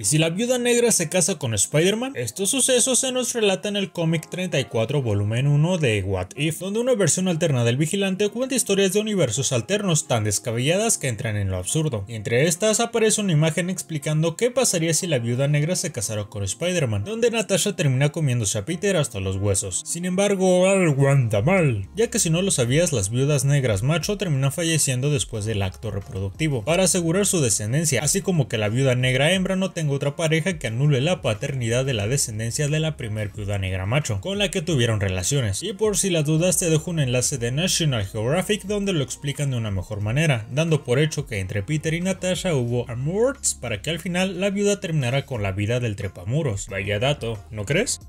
Y si la viuda negra se casa con Spider-Man, estos sucesos se nos relatan en el cómic 34 volumen 1 de What If, donde una versión alterna del vigilante cuenta historias de universos alternos tan descabelladas que entran en lo absurdo. entre estas aparece una imagen explicando qué pasaría si la viuda negra se casara con Spider-Man, donde Natasha termina comiéndose a Peter hasta los huesos. Sin embargo, algo anda mal, ya que si no lo sabías, las viudas negras macho terminan falleciendo después del acto reproductivo, para asegurar su descendencia, así como que la viuda negra hembra no tenga otra pareja que anule la paternidad de la descendencia de la primer viuda negra macho, con la que tuvieron relaciones. Y por si las dudas te dejo un enlace de National Geographic donde lo explican de una mejor manera, dando por hecho que entre Peter y Natasha hubo amores para que al final la viuda terminara con la vida del trepamuros. Vaya dato, ¿no crees?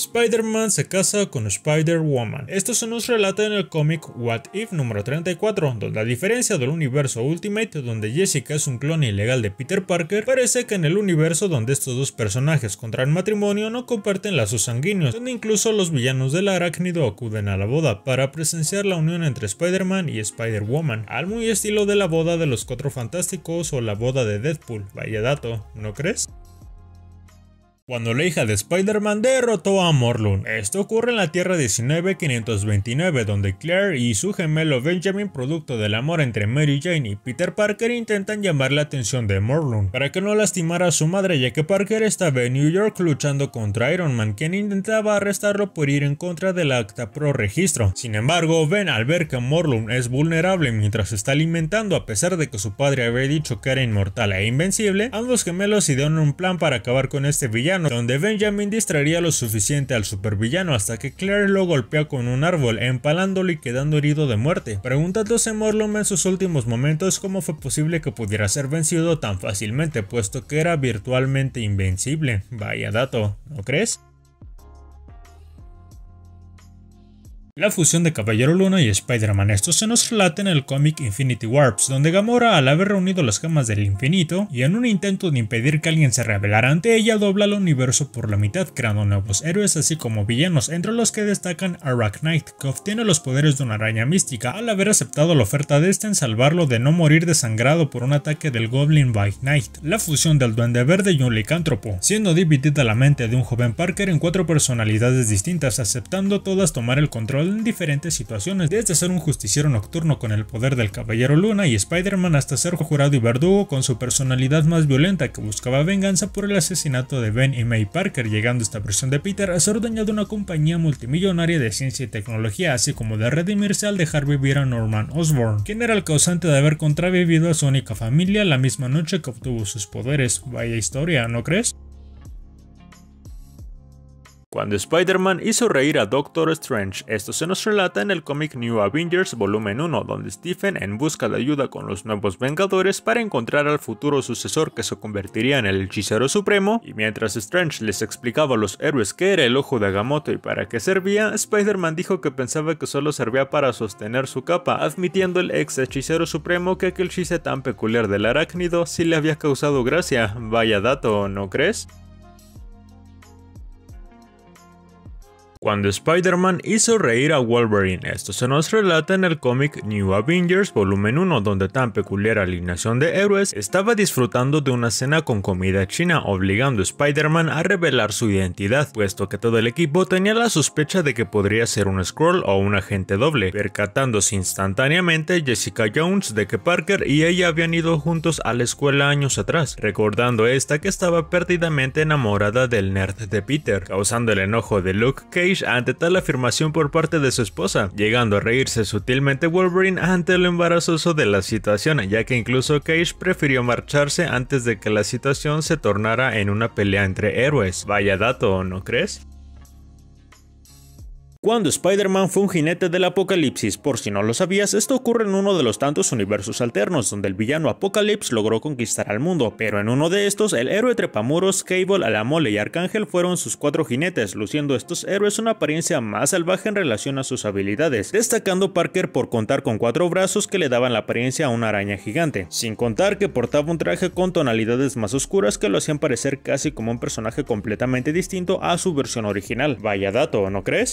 Spider-Man se casa con Spider-Woman. Esto se nos relata en el cómic What If número 34, donde a diferencia del universo Ultimate, donde Jessica es un clon ilegal de Peter Parker, parece que en el universo donde estos dos personajes contraen matrimonio no comparten lazos sanguíneos, donde incluso los villanos del arácnido acuden a la boda para presenciar la unión entre Spider-Man y Spider-Woman, al muy estilo de la boda de los Cuatro Fantásticos o la boda de Deadpool, vaya dato, ¿no crees? cuando la hija de Spider-Man derrotó a Morlun. Esto ocurre en la Tierra 19529, donde Claire y su gemelo Benjamin, producto del amor entre Mary Jane y Peter Parker, intentan llamar la atención de Morlun para que no lastimara a su madre, ya que Parker estaba en New York luchando contra Iron Man, quien intentaba arrestarlo por ir en contra del acta pro registro. Sin embargo, Ben al ver que Morlun es vulnerable mientras está alimentando, a pesar de que su padre había dicho que era inmortal e invencible, ambos gemelos idean un plan para acabar con este villano donde Benjamin distraería lo suficiente al supervillano hasta que Claire lo golpea con un árbol, empalándolo y quedando herido de muerte, preguntándose Morlom en sus últimos momentos cómo fue posible que pudiera ser vencido tan fácilmente, puesto que era virtualmente invencible. Vaya dato, ¿no crees? La fusión de Caballero Luna y Spider-Man. Esto se nos relata en el cómic Infinity Warps, donde Gamora, al haber reunido las gemas del infinito y en un intento de impedir que alguien se rebelara ante ella, dobla el universo por la mitad, creando nuevos héroes así como villanos, entre los que destacan Arachnite, que obtiene los poderes de una araña mística al haber aceptado la oferta de este en salvarlo de no morir desangrado por un ataque del Goblin by Night. La fusión del Duende Verde y un licántropo, siendo dividida la mente de un joven Parker en cuatro personalidades distintas, aceptando todas tomar el control en diferentes situaciones, desde ser un justiciero nocturno con el poder del Caballero Luna y Spider-Man hasta ser jurado y verdugo con su personalidad más violenta que buscaba venganza por el asesinato de Ben y May Parker, llegando esta versión de Peter a ser dueño de una compañía multimillonaria de ciencia y tecnología, así como de redimirse al dejar vivir a Norman Osborn, quien era el causante de haber contravivido a su única familia la misma noche que obtuvo sus poderes. Vaya historia, ¿no crees? Cuando Spider-Man hizo reír a Doctor Strange, esto se nos relata en el cómic New Avengers Volumen 1, donde Stephen, en busca de ayuda con los nuevos Vengadores para encontrar al futuro sucesor que se convertiría en el hechicero supremo, y mientras Strange les explicaba a los héroes qué era el ojo de Agamotto y para qué servía, Spider-Man dijo que pensaba que solo servía para sostener su capa, admitiendo el ex hechicero supremo que aquel chiste tan peculiar del arácnido sí le había causado gracia, vaya dato, ¿no crees? cuando Spider-Man hizo reír a Wolverine. Esto se nos relata en el cómic New Avengers volumen 1, donde tan peculiar alineación de héroes estaba disfrutando de una cena con comida china, obligando a Spider-Man a revelar su identidad, puesto que todo el equipo tenía la sospecha de que podría ser un Skrull o un agente doble, percatándose instantáneamente Jessica Jones de que Parker y ella habían ido juntos a la escuela años atrás, recordando esta que estaba perdidamente enamorada del nerd de Peter, causando el enojo de Luke Cage ante tal afirmación por parte de su esposa, llegando a reírse sutilmente Wolverine ante lo embarazoso de la situación, ya que incluso Cage prefirió marcharse antes de que la situación se tornara en una pelea entre héroes. Vaya dato, ¿no crees? Cuando Spider-Man fue un jinete del apocalipsis, por si no lo sabías, esto ocurre en uno de los tantos universos alternos donde el villano Apocalypse logró conquistar al mundo, pero en uno de estos el héroe Trepamuros, Cable, Alamole y Arcángel fueron sus cuatro jinetes, luciendo estos héroes una apariencia más salvaje en relación a sus habilidades, destacando Parker por contar con cuatro brazos que le daban la apariencia a una araña gigante, sin contar que portaba un traje con tonalidades más oscuras que lo hacían parecer casi como un personaje completamente distinto a su versión original. Vaya dato, ¿no crees?